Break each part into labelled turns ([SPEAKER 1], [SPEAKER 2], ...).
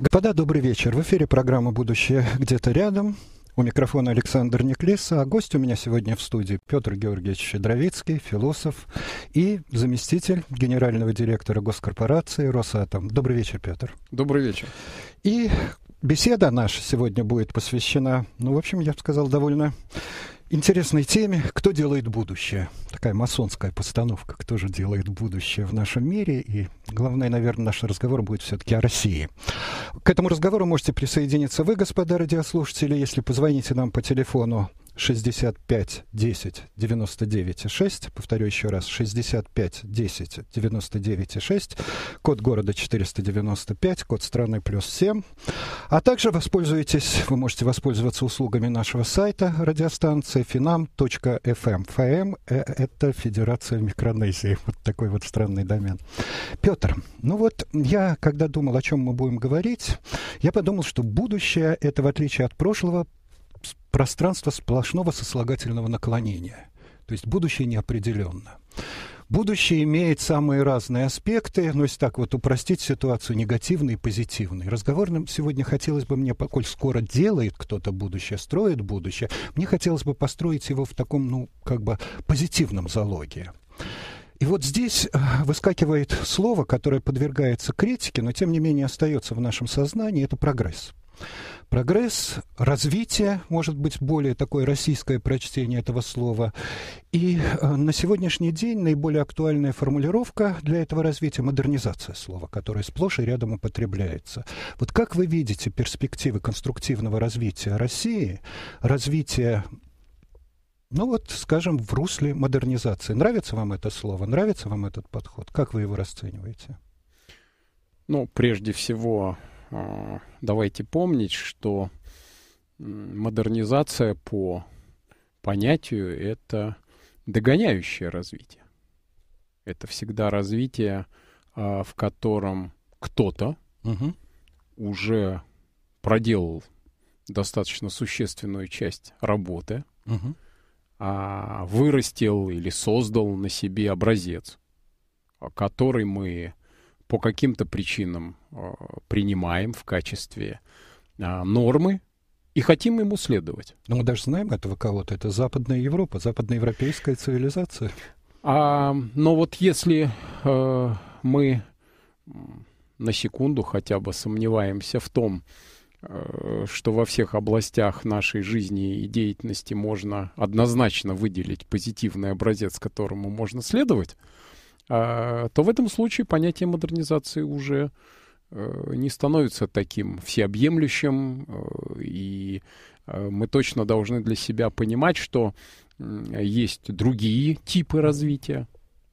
[SPEAKER 1] Господа, добрый вечер. В эфире программа «Будущее где-то рядом». У микрофона Александр Неклиса, а гость у меня сегодня в студии Петр Георгиевич Щедровицкий, философ и заместитель генерального директора госкорпорации «Росатом». Добрый вечер, Петр. Добрый вечер. И беседа наша сегодня будет посвящена, ну, в общем, я бы сказал, довольно интересной теме «Кто делает будущее?». Такая масонская постановка «Кто же делает будущее в нашем мире?». И главное, наверное, наш разговор будет все-таки о России. К этому разговору можете присоединиться вы, господа радиослушатели, если позвоните нам по телефону 65 10 99 6. Повторю еще раз. 65 10 99 6. Код города 495, код страны плюс 7. А также воспользуйтесь, вы можете воспользоваться услугами нашего сайта радиостанции finam.fm. Эм. ФМ – э, это Федерация Микронезии. Вот такой вот странный домен. Петр, ну вот я, когда думал, о чем мы будем говорить, я подумал, что будущее – это, в отличие от прошлого, пространство сплошного сослагательного наклонения. То есть будущее неопределенно. Будущее имеет самые разные аспекты, но если так вот упростить ситуацию, негативный и позитивный. Разговор сегодня хотелось бы мне, поколь скоро делает кто-то будущее, строит будущее, мне хотелось бы построить его в таком, ну, как бы позитивном залоге. И вот здесь э, выскакивает слово, которое подвергается критике, но тем не менее остается в нашем сознании, это прогресс прогресс, развитие, может быть, более такое российское прочтение этого слова. И э, на сегодняшний день наиболее актуальная формулировка для этого развития – модернизация слова, которое сплошь и рядом употребляется. Вот как вы видите перспективы конструктивного развития России, развития ну вот, скажем, в русле модернизации. Нравится вам это слово? Нравится вам этот подход? Как вы его расцениваете?
[SPEAKER 2] Ну, прежде всего, а, давайте помнить, что модернизация по понятию — это догоняющее развитие. Это всегда развитие, а, в котором кто-то угу. уже проделал достаточно существенную часть работы, угу. вырастил или создал на себе образец, который мы по каким-то причинам э, принимаем в качестве а, нормы, и хотим ему следовать.
[SPEAKER 1] Но мы даже знаем этого кого-то. Это Западная Европа, западноевропейская цивилизация.
[SPEAKER 2] А, но вот если э, мы на секунду хотя бы сомневаемся в том, э, что во всех областях нашей жизни и деятельности можно однозначно выделить позитивный образец, которому можно следовать, а, то в этом случае понятие модернизации уже э, не становится таким всеобъемлющим, э, и э, мы точно должны для себя понимать, что есть другие типы развития,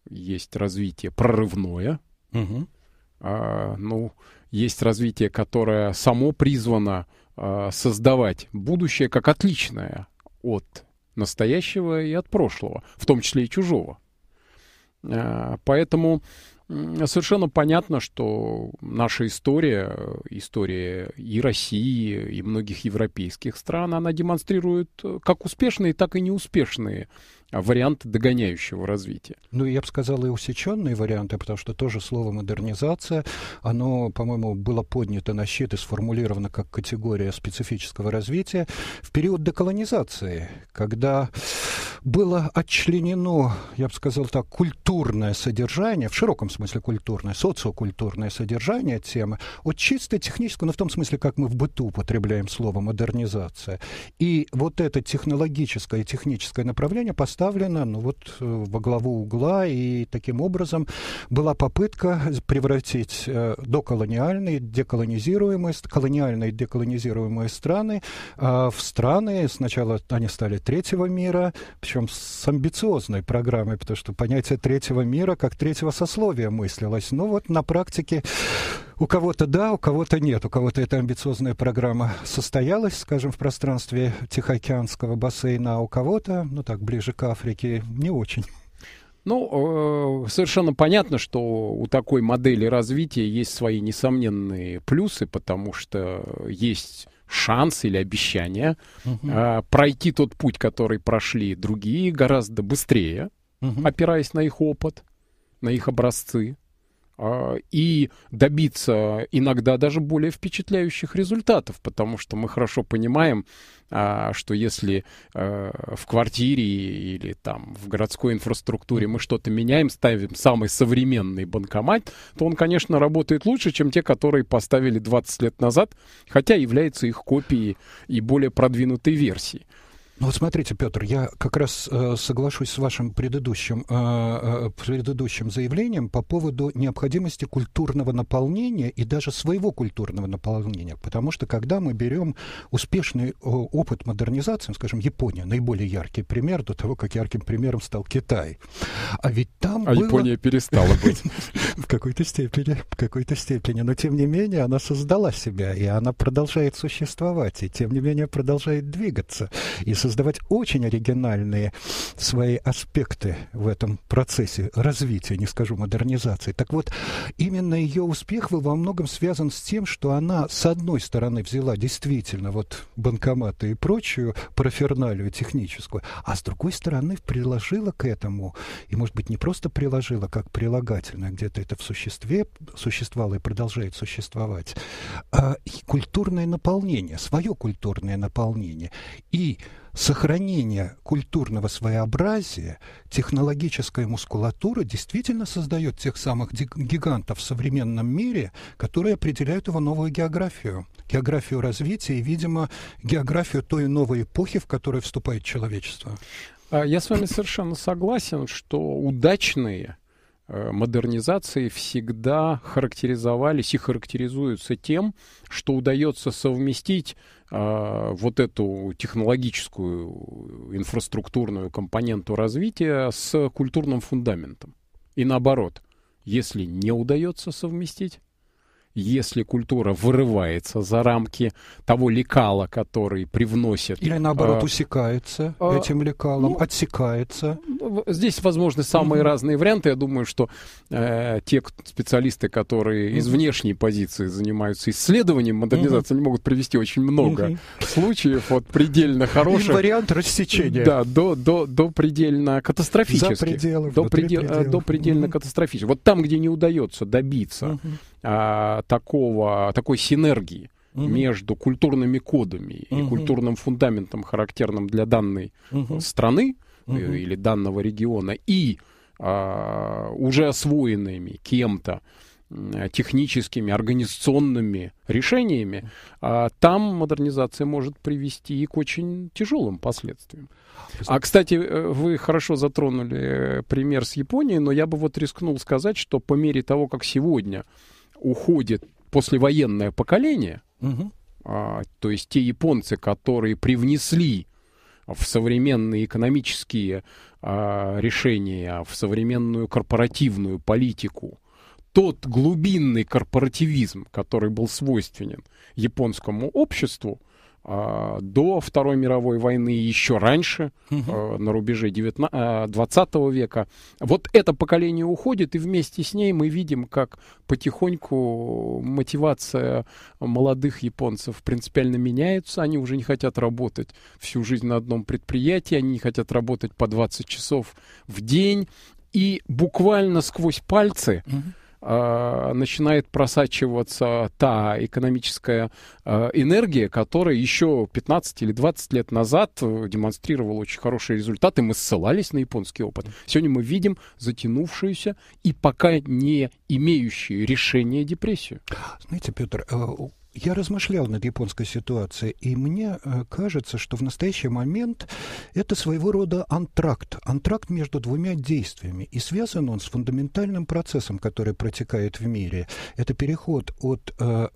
[SPEAKER 2] есть развитие прорывное, угу. а, ну, есть развитие, которое само призвано а, создавать будущее как отличное от настоящего и от прошлого, в том числе и чужого. Э, поэтому совершенно понятно, что наша история, история и России, и многих европейских стран, она демонстрирует э, как
[SPEAKER 1] успешные, так и неуспешные а
[SPEAKER 2] вариант догоняющего развития.
[SPEAKER 1] Ну, я бы сказал, и усеченные варианты, потому что тоже слово «модернизация», оно, по-моему, было поднято на щит и сформулировано как категория специфического развития в период деколонизации, когда было отчленено, я бы сказал так, культурное содержание, в широком смысле культурное, социокультурное содержание темы, от чисто технического, но ну, в том смысле, как мы в быту употребляем слово «модернизация». И вот это технологическое и техническое направление поставило поставлена ну, вот, э, во главу угла, и таким образом была попытка превратить э, доколониальные, деколонизируемые, колониальные деколонизируемые страны э, в страны, сначала они стали третьего мира, причем с амбициозной программой, потому что понятие третьего мира как третьего сословия мыслилось. Но вот на практике у кого-то да, у кого-то нет. У кого-то эта амбициозная программа состоялась, скажем, в пространстве Тихоокеанского бассейна, а у кого-то, ну так, ближе к Африке, не очень.
[SPEAKER 2] Ну, э, совершенно понятно, что у такой модели развития есть свои несомненные плюсы, потому что есть шанс или обещание угу. пройти тот путь, который прошли другие, гораздо быстрее, угу. опираясь на их опыт, на их образцы. А, и добиться иногда даже более впечатляющих результатов, потому что мы хорошо понимаем, а, что если э, в квартире или там в городской инфраструктуре мы что-то меняем, ставим самый современный банкомат, то он, конечно, работает лучше, чем те, которые поставили 20 лет назад, хотя являются их копией и более продвинутой версией.
[SPEAKER 1] Ну вот смотрите, Петр, я как раз э, соглашусь с вашим предыдущим, э, э, предыдущим заявлением по поводу необходимости культурного наполнения и даже своего культурного наполнения. Потому что когда мы берем успешный э, опыт модернизации, ну, скажем, Япония, наиболее яркий пример, до того, как ярким примером стал Китай. А ведь
[SPEAKER 2] там... А было... Япония
[SPEAKER 1] перестала быть. В какой-то степени, в какой-то степени. Но тем не менее она создала себя, и она продолжает существовать, и тем не менее продолжает двигаться. И создавать очень оригинальные свои аспекты в этом процессе развития, не скажу модернизации. Так вот, именно ее успех был во многом связан с тем, что она, с одной стороны, взяла действительно вот банкоматы и прочую профернальную техническую, а с другой стороны, приложила к этому, и, может быть, не просто приложила, как прилагательное, где-то это в существе существовало и продолжает существовать, а, и культурное наполнение, свое культурное наполнение. И сохранение культурного своеобразия, технологическая мускулатура действительно создает тех самых гигантов в современном мире, которые определяют его новую географию. Географию развития и, видимо, географию той новой эпохи, в которую вступает человечество. А
[SPEAKER 2] я с вами совершенно согласен, что удачные Э, модернизации всегда характеризовались и характеризуются тем, что удается совместить э, вот эту технологическую инфраструктурную компоненту развития с культурным фундаментом. И наоборот, если не удается совместить, если культура вырывается за рамки того лекала, который привносит... Или наоборот э,
[SPEAKER 1] усекается э, этим лекалом, ну, отсекается.
[SPEAKER 2] Ну, здесь возможны самые mm-hmm. разные варианты. Я думаю, что э, те специалисты, которые mm-hmm. из внешней позиции занимаются исследованием модернизации, mm-hmm. они могут привести очень много mm-hmm. случаев вот предельно хороших... вариант
[SPEAKER 1] рассечения. Да,
[SPEAKER 2] до, до, до предельно катастрофических. За пределы, до, предел, предел, э, до предельно mm-hmm. катастрофических. Вот там, где не удается добиться... Mm-hmm а, такого, такой синергии угу. между культурными кодами угу. и культурным фундаментом, характерным для данной угу. страны угу. или данного региона, и а, уже освоенными кем-то техническими, организационными решениями, а там модернизация может привести и к очень тяжелым последствиям. А, кстати, э, вы хорошо затронули э, пример с Японией, но я бы вот рискнул сказать, что по мере того, как сегодня уходит послевоенное поколение, угу. а, то есть те японцы, которые привнесли в современные экономические а, решения, в современную корпоративную политику тот глубинный корпоративизм, который был свойственен японскому обществу, а, до Второй мировой войны, еще раньше, угу. на рубеже 19, 20 а, века. Вот это поколение уходит, и вместе с ней мы видим, как потихоньку мотивация молодых японцев принципиально меняется. Они уже не хотят работать всю жизнь на одном предприятии, они не хотят работать по 20 часов в день. И буквально сквозь пальцы... Угу а, начинает просачиваться та экономическая а, энергия, которая еще 15 или 20 лет назад э, демонстрировала очень хорошие результаты. Мы ссылались на японский опыт. Сегодня мы видим затянувшуюся и пока не имеющую решения депрессию.
[SPEAKER 1] Знаете, Петр, э, я размышлял над японской ситуацией, и мне э, кажется, что в настоящий момент это своего рода антракт, антракт между двумя действиями, и связан он с фундаментальным процессом, который протекает в мире. Это переход от э,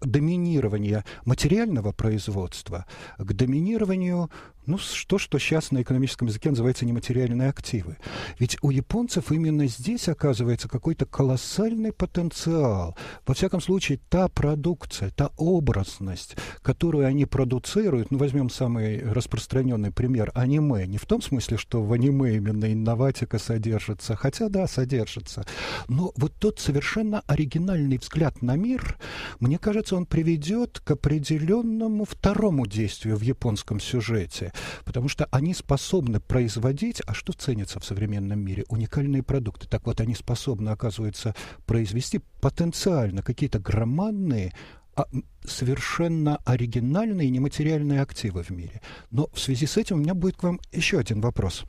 [SPEAKER 1] доминирования материального производства к доминированию ну, что что сейчас на экономическом языке называется нематериальные активы. Ведь у японцев именно здесь оказывается какой-то колоссальный потенциал. Во всяком случае, та продукция, та образность, которую они продуцируют, ну, возьмем самый распространенный пример, аниме. Не в том смысле, что в аниме именно инноватика содержится, хотя, да, содержится. Но вот тот совершенно оригинальный взгляд на мир, мне кажется, он приведет к определенному второму действию в японском сюжете, потому что они способны производить, а что ценится в современном мире? Уникальные продукты. Так вот, они способны, оказывается, произвести потенциально какие-то громадные а, совершенно оригинальные нематериальные активы в мире. Но в связи с этим у меня будет к вам еще один вопрос.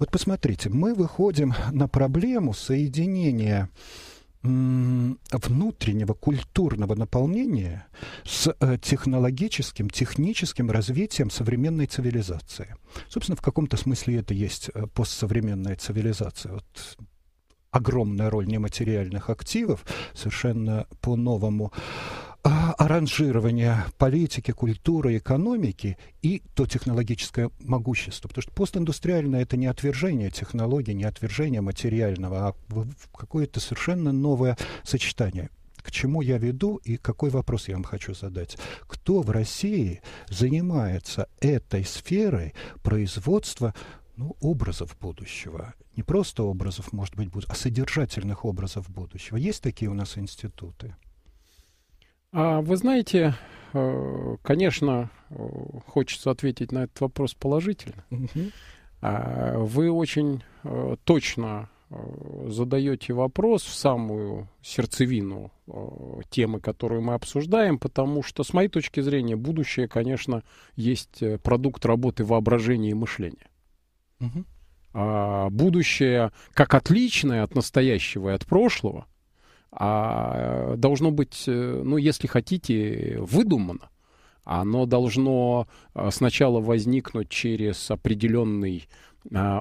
[SPEAKER 1] Вот посмотрите, мы выходим на проблему соединения внутреннего культурного наполнения с э, технологическим, техническим развитием современной цивилизации. Собственно, в каком-то смысле это есть э, постсовременная цивилизация. Вот огромная роль нематериальных активов, совершенно по-новому аранжирование политики, культуры, экономики и то технологическое могущество. Потому что постиндустриальное это не отвержение технологий, не отвержение материального, а какое-то совершенно новое сочетание. К чему я веду и какой вопрос я вам хочу задать? Кто в России занимается этой сферой производства ну, образов будущего. Не просто образов, может быть, будущего, а содержательных образов будущего. Есть такие у нас институты? А вы
[SPEAKER 2] знаете, э, конечно, э, хочется ответить на этот вопрос положительно. Угу. Вы очень э, точно задаете вопрос в самую сердцевину темы, которую мы обсуждаем, потому что, с моей точки зрения, будущее, конечно, есть продукт работы воображения и мышления. Угу. А будущее как отличное от настоящего и от прошлого – а э, должно быть, э, ну, если хотите, выдумано. Оно должно э, сначала возникнуть через определенный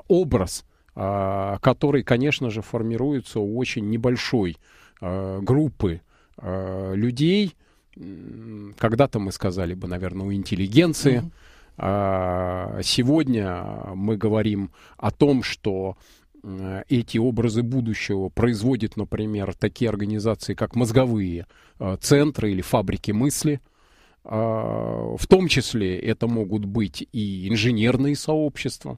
[SPEAKER 2] образ, который, конечно же, формируется у очень небольшой группы людей. Когда-то мы сказали бы, наверное, у интеллигенции. А, сегодня мы говорим о том, что Э, эти образы будущего производит, например, такие организации, как мозговые э, центры или фабрики мысли. А, в том числе это могут быть и инженерные сообщества,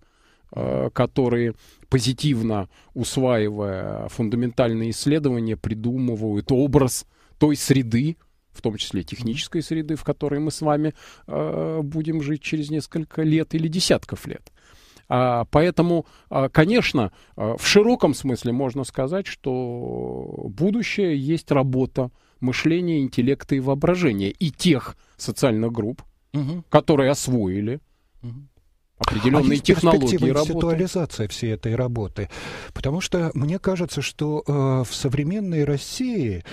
[SPEAKER 2] э, которые позитивно усваивая фундаментальные исследования, придумывают образ той среды, в том числе технической среды, в которой мы с вами будем жить через несколько лет или десятков лет. А, поэтому, а, конечно, а, в широком смысле можно сказать, что будущее есть работа мышления, интеллекта и воображения и тех социальных групп, угу. которые освоили угу определенные а есть технологии работы.
[SPEAKER 1] всей этой работы. Потому что мне кажется, что э, в современной России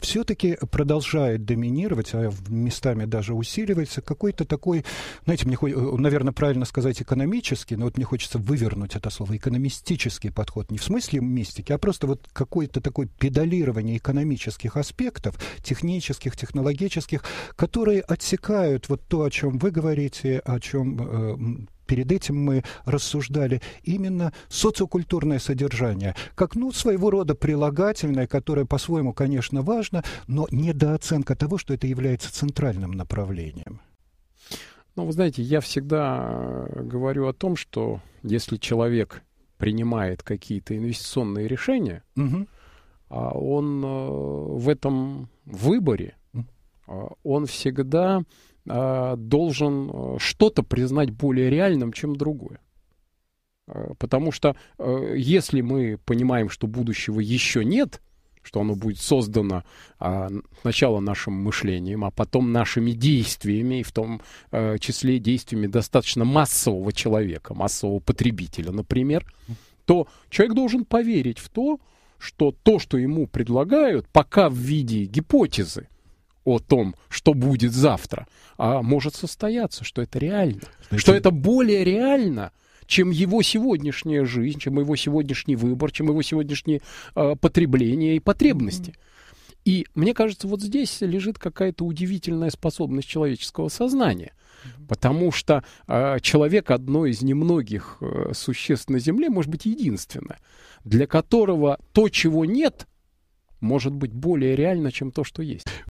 [SPEAKER 1] все-таки продолжает доминировать, а местами даже усиливается, какой-то такой, знаете, мне, э, наверное, правильно сказать экономический, но вот мне хочется вывернуть это слово, экономистический подход. Не в смысле мистики, а просто вот какое-то такое педалирование экономических аспектов, технических, технологических, которые отсекают вот то, о чем вы говорите, о чем э, перед этим мы рассуждали, именно социокультурное содержание, как ну, своего рода прилагательное, которое по-своему, конечно, важно, но недооценка того, что это является центральным направлением.
[SPEAKER 2] Ну, вы знаете, я всегда э, говорю о том, что если человек принимает какие-то инвестиционные решения, угу. он э, в этом выборе, а он всегда а, должен э, что-то признать более реальным, чем другое. А, потому что э, если мы понимаем, что будущего еще нет, что оно будет создано а, сначала нашим мышлением, а потом нашими действиями, и в том а, числе действиями достаточно массового человека, массового потребителя, например, то человек должен поверить в то, что то, что ему предлагают, пока в виде гипотезы, о том, что будет завтра, а может состояться, что это реально, Знаете... что это более реально, чем его сегодняшняя жизнь, чем его сегодняшний выбор, чем его сегодняшние э, потребления и потребности. Mm -hmm. И мне кажется, вот здесь лежит какая-то удивительная способность человеческого сознания. Потому что э, человек одно из немногих э, существ на Земле, может быть, единственное, для которого то, чего нет, может быть более реально, чем то, что есть.